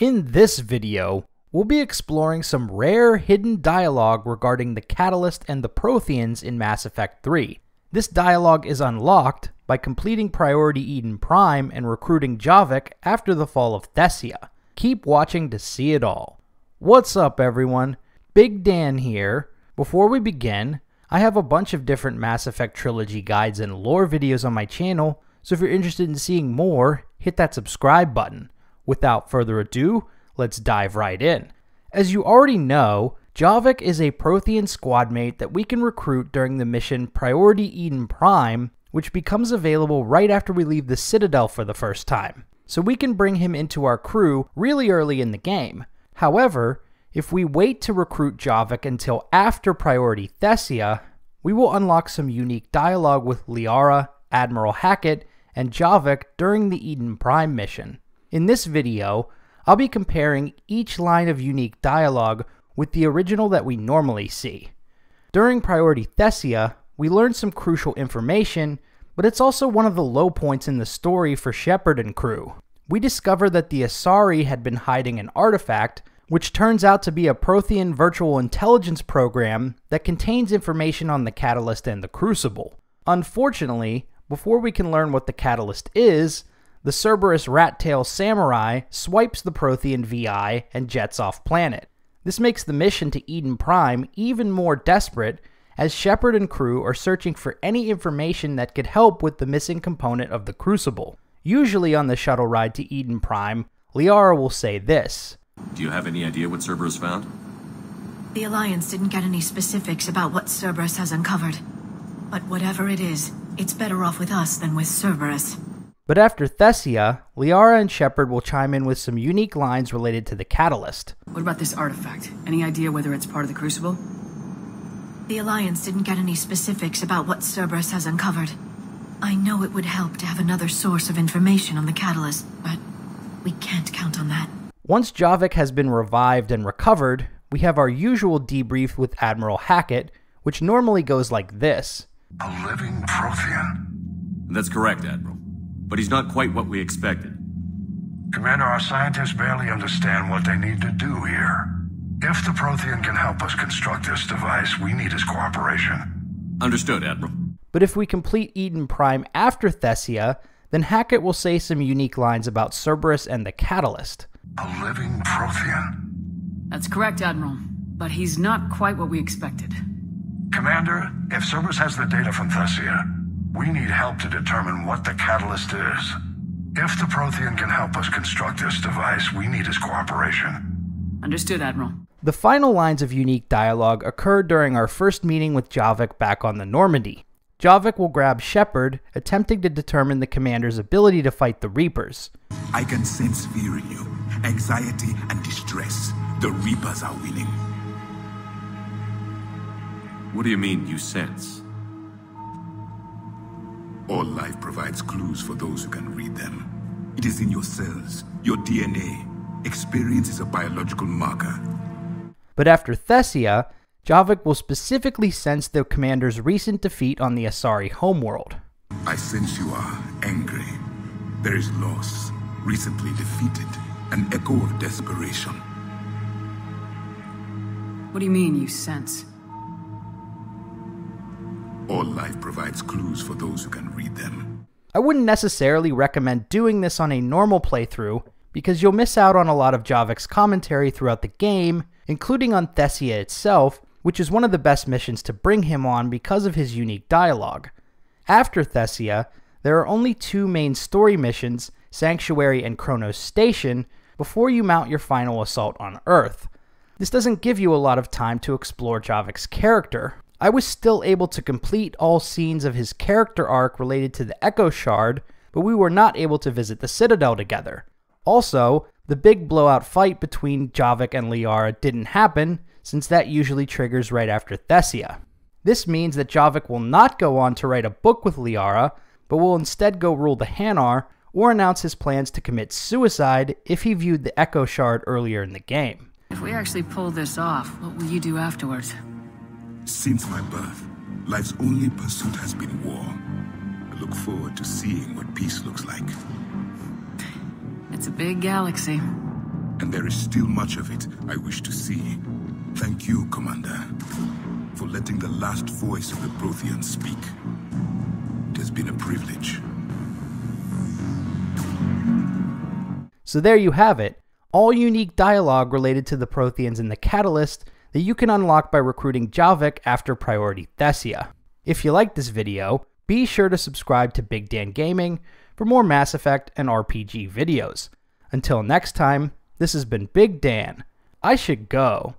In this video, we'll be exploring some rare hidden dialogue regarding the Catalyst and the Protheans in Mass Effect 3. This dialogue is unlocked by completing Priority Eden Prime and recruiting Javik after the fall of Thessia. Keep watching to see it all. What's up everyone? Big Dan here. Before we begin, I have a bunch of different Mass Effect Trilogy guides and lore videos on my channel, so if you're interested in seeing more, hit that subscribe button without further ado, let's dive right in. As you already know, Javik is a Prothean squadmate that we can recruit during the mission Priority Eden Prime, which becomes available right after we leave the Citadel for the first time, so we can bring him into our crew really early in the game. However, if we wait to recruit Javik until after Priority Thessia, we will unlock some unique dialogue with Liara, Admiral Hackett, and Javik during the Eden Prime mission. In this video, I'll be comparing each line of unique dialogue with the original that we normally see. During Priority Thessia, we learned some crucial information, but it's also one of the low points in the story for Shepard and crew. We discover that the Asari had been hiding an artifact, which turns out to be a Prothean virtual intelligence program that contains information on the Catalyst and the Crucible. Unfortunately, before we can learn what the Catalyst is, the Cerberus rat tail samurai swipes the Prothean VI and jets off planet. This makes the mission to Eden Prime even more desperate as Shepard and crew are searching for any information that could help with the missing component of the Crucible. Usually on the shuttle ride to Eden Prime, Liara will say this Do you have any idea what Cerberus found? The Alliance didn't get any specifics about what Cerberus has uncovered. But whatever it is, it's better off with us than with Cerberus. But after Thessia, Liara and Shepard will chime in with some unique lines related to the catalyst. What about this artifact? Any idea whether it's part of the Crucible? The Alliance didn't get any specifics about what Cerberus has uncovered. I know it would help to have another source of information on the catalyst, but we can't count on that. Once Javik has been revived and recovered, we have our usual debrief with Admiral Hackett, which normally goes like this A living Prothean? That's correct, Admiral but he's not quite what we expected. Commander, our scientists barely understand what they need to do here. If the Prothean can help us construct this device, we need his cooperation. Understood, Admiral. But if we complete Eden Prime after Thessia, then Hackett will say some unique lines about Cerberus and the Catalyst. A living Prothean? That's correct, Admiral. But he's not quite what we expected. Commander, if Cerberus has the data from Thessia, we need help to determine what the catalyst is. If the Prothean can help us construct this device, we need his cooperation. Understood, Admiral. The final lines of unique dialogue occurred during our first meeting with Javik back on the Normandy. Javik will grab Shepard, attempting to determine the commander's ability to fight the Reapers. I can sense fear in you, anxiety and distress. The Reapers are winning. What do you mean, you sense? All life provides clues for those who can read them. It is in your cells, your DNA. Experience is a biological marker. But after Thessia, Javik will specifically sense the commander's recent defeat on the Asari homeworld. I sense you are angry. There is loss, recently defeated, an echo of desperation. What do you mean, you sense? All life provides clues for those who can read them. I wouldn't necessarily recommend doing this on a normal playthrough, because you'll miss out on a lot of Javik's commentary throughout the game, including on Thessia itself, which is one of the best missions to bring him on because of his unique dialogue. After Thessia, there are only two main story missions, Sanctuary and Kronos Station, before you mount your final assault on Earth. This doesn't give you a lot of time to explore Javik's character, I was still able to complete all scenes of his character arc related to the Echo Shard, but we were not able to visit the Citadel together. Also, the big blowout fight between Javik and Liara didn't happen, since that usually triggers right after Thessia. This means that Javik will not go on to write a book with Liara, but will instead go rule the Hanar or announce his plans to commit suicide if he viewed the Echo Shard earlier in the game. If we actually pull this off, what will you do afterwards? Since my birth, life's only pursuit has been war. I look forward to seeing what peace looks like. It's a big galaxy. And there is still much of it I wish to see. Thank you, Commander, for letting the last voice of the Protheans speak. It has been a privilege. So there you have it. All unique dialogue related to the Protheans in the Catalyst that you can unlock by recruiting Javik after Priority Thessia. If you liked this video, be sure to subscribe to Big Dan Gaming for more Mass Effect and RPG videos. Until next time, this has been Big Dan. I should go.